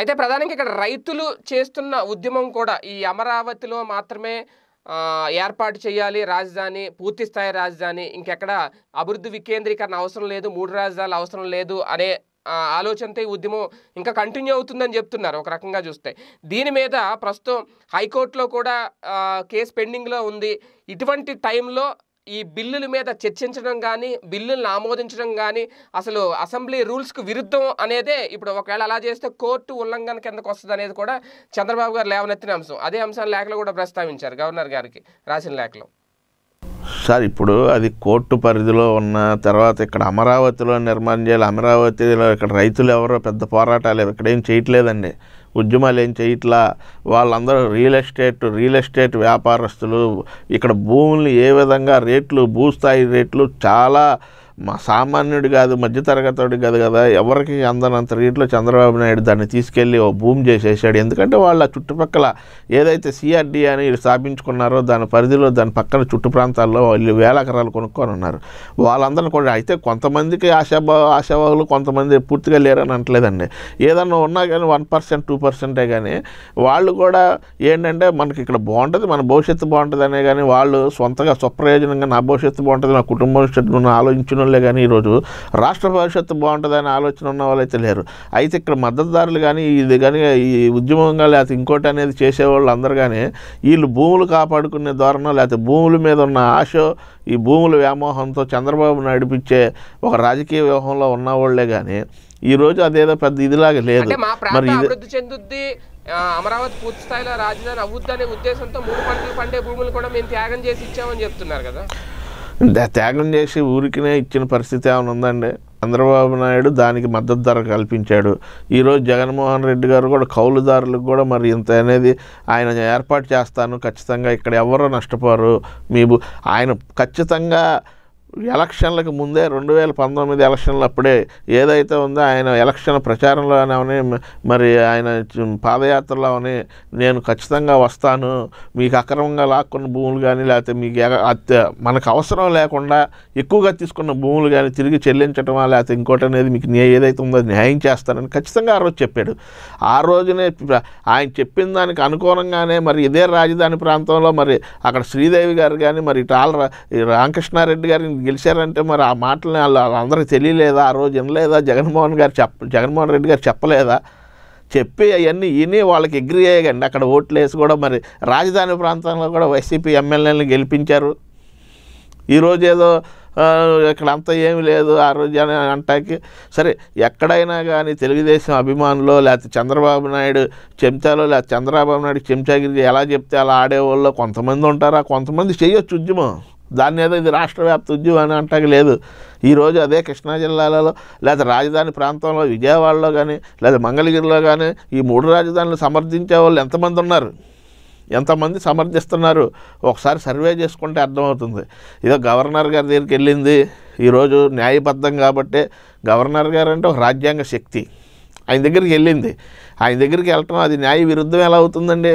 అయితే ప్రధానంగా ఇక్కడ రైతులు చేస్తున్న ఉద్యమం కూడా ఈ అమరావతిలో మాత్రమే ఏర్పాటు చేయాలి రాజధాని పూర్తి స్థాయి రాజధాని ఇంకెక్కడ అభివృద్ధి వికేంద్రీకరణ అవసరం లేదు మూడు రాజధానులు అవసరం లేదు అనే ఆలోచనతో ఈ ఉద్యమం ఇంకా కంటిన్యూ అవుతుందని చెప్తున్నారు ఒక రకంగా చూస్తే దీని మీద ప్రస్తుతం హైకోర్టులో కూడా కేసు పెండింగ్లో ఉంది ఇటువంటి టైంలో ఈ బిల్లుల మీద చర్చించడం కానీ బిల్లులను ఆమోదించడం కానీ అసలు అసెంబ్లీ రూల్స్కు విరుద్ధం అనేదే ఇప్పుడు ఒకవేళ అలా చేస్తే కోర్టు ఉల్లంఘన కిందకు వస్తుంది అనేది కూడా చంద్రబాబు గారు లేవనెత్తిన అంశం అదే అంశాన్ని లేఖలో కూడా ప్రస్తావించారు గవర్నర్ గారికి రాసిన లేఖలో సార్ ఇప్పుడు అది కోర్టు పరిధిలో ఉన్న తర్వాత ఇక్కడ అమరావతిలో నిర్మాణం చేయాలి అమరావతిలో ఇక్కడ రైతులు ఎవరో పెద్ద పోరాటాలు ఇక్కడ ఏం చేయట్లేదండి ఉద్యమాలు ఏం చేయట్లా వాళ్ళందరూ రియల్ ఎస్టేట్ రియల్ ఎస్టేట్ వ్యాపారస్తులు ఇక్కడ భూముల్ని ఏ విధంగా రేట్లు భూస్థాయి రేట్లు చాలా మా సామాన్యుడు కాదు మధ్యతరగతోడు కాదు కదా ఎవరికి అందనంత రీట్లో చంద్రబాబు నాయుడు దాన్ని తీసుకెళ్ళి ఓ భూమి చేసేసాడు ఎందుకంటే వాళ్ళ చుట్టుపక్కల ఏదైతే సిఆర్డి అని స్థాపించుకున్నారో దాని పరిధిలో దాని పక్కన చుట్టు ప్రాంతాల్లో వాళ్ళు వేలకరాలు కొనుక్కొని ఉన్నారు వాళ్ళందరూ కూడా అయితే కొంతమందికి ఆశాభావ ఆశాభావులు కొంతమంది పూర్తిగా లేరని అంటలేదండి ఏదన్నా ఉన్నా కానీ వన్ పర్సెంట్ టూ పర్సెంటే కానీ వాళ్ళు కూడా ఏంటంటే మనకి ఇక్కడ బాగుంటుంది మన భవిష్యత్తు బాగుంటుంది అనే కానీ వాళ్ళు సొంతగా స్వప్రయోజనంగా నా భవిష్యత్తు బాగుంటుంది నా కుటుంబం ఆలోచించిన వాళ్ళే కానీ ఈరోజు రాష్ట్ర భవిష్యత్తు బాగుంటుందని ఆలోచన ఉన్న వాళ్ళైతే లేరు అయితే ఇక్కడ మద్దతుదారులు కానీ ఇది కానీ ఈ ఉద్యమంగా లేకపోతే ఇంకోటి అనేది చేసేవాళ్ళు అందరు కానీ వీళ్ళు భూములు కాపాడుకునే ధోరణం లేకపోతే భూముల మీద ఉన్న ఆశ ఈ భూముల వ్యామోహంతో చంద్రబాబు నడిపించే ఒక రాజకీయ వ్యూహంలో ఉన్నవాళ్లే కానీ ఈ రోజు అదేదో పెద్ద ఇదిలాగా లేదు మరి చెందుద్ది అమరావతి పూర్తి స్థాయిలో రాజధాని అవుద్దనే ఉద్దేశంతో మూడు పంటలు పండే భూములు కూడా మేము త్యాగం చేసి ఇచ్చామని చెప్తున్నారు కదా త్యాగం చేసి ఊరికినే ఇచ్చిన పరిస్థితి ఏమైనా ఉందండి చంద్రబాబు నాయుడు దానికి మద్దతు ధర కల్పించాడు ఈరోజు జగన్మోహన్ రెడ్డి గారు కూడా కౌలుదారులకు కూడా మరి ఇంత అనేది ఆయన ఏర్పాటు చేస్తాను ఖచ్చితంగా ఇక్కడ ఎవరో నష్టపోరు మీ ఆయన ఖచ్చితంగా ఎలక్షన్లకు ముందే రెండు వేల పంతొమ్మిది ఎలక్షన్లు అప్పుడే ఏదైతే ఉందో ఆయన ఎలక్షన్ అని మరి ఆయన పాదయాత్రలోనే నేను ఖచ్చితంగా వస్తాను మీకు అక్రమంగా లాక్కున్న భూములు కానీ లేకపోతే మీకు మనకు అవసరం లేకుండా ఎక్కువగా తీసుకున్న భూములు కానీ తిరిగి చెల్లించటమా లేకపోతే ఇంకోటి అనేది మీకు ఏదైతే ఉందో న్యాయం చేస్తానని ఖచ్చితంగా ఆ రోజు చెప్పాడు ఆ రోజునే ఆయన చెప్పిన దానికి అనుకూలంగానే మరి ఇదే రాజధాని ప్రాంతంలో మరి అక్కడ శ్రీదేవి గారు కానీ మరి ఇటు ఆల్ రామకృష్ణారెడ్డి గారిని గెలిచారంటే మరి ఆ మాటలు వాళ్ళు అందరికీ తెలియలేదా ఆ రోజు వినలేదా జగన్మోహన్ గారు చెప్ప జగన్మోహన్ రెడ్డి గారు చెప్పలేదా చెప్పి అవన్నీ విని వాళ్ళకి ఎగ్రీ అయ్యాయండి అక్కడ ఓట్లు వేసి కూడా మరి రాజధాని ప్రాంతంలో కూడా వైసీపీ ఎమ్మెల్యేలను గెలిపించారు ఈరోజు ఏదో ఇక్కడ అంతా ఏమి లేదు ఆ రోజు అని అంటాకి సరే ఎక్కడైనా కానీ తెలుగుదేశం అభిమానులు లేకపోతే చంద్రబాబు నాయుడు చెంచాలో లేకపోతే చంద్రబాబు నాయుడు చెంచాగిరి ఎలా చెప్తే అలా ఆడేవాళ్ళు కొంతమంది ఉంటారా కొంతమంది చేయొచ్చు ఉద్యమం దాని మీద ఇది రాష్ట్ర వ్యాప్త ఉద్యమం అని అంటాక లేదు ఈరోజు అదే కృష్ణా జిల్లాలలో లేదా రాజధాని ప్రాంతంలో విజయవాడలో కానీ లేదా మంగళగిరిలో కానీ ఈ మూడు రాజధానులు సమర్థించే వాళ్ళు ఎంతమంది ఉన్నారు ఎంతమంది సమర్థిస్తున్నారు ఒకసారి సర్వే చేసుకుంటే అర్థమవుతుంది ఇదో గవర్నర్ గారి దగ్గరికి వెళ్ళింది ఈరోజు న్యాయబద్ధం కాబట్టి గవర్నర్ గారు అంటే ఒక రాజ్యాంగ శక్తి ఆయన దగ్గరికి వెళ్ళింది ఆయన దగ్గరికి వెళ్ళటం అది న్యాయ విరుద్ధం ఎలా అవుతుందండి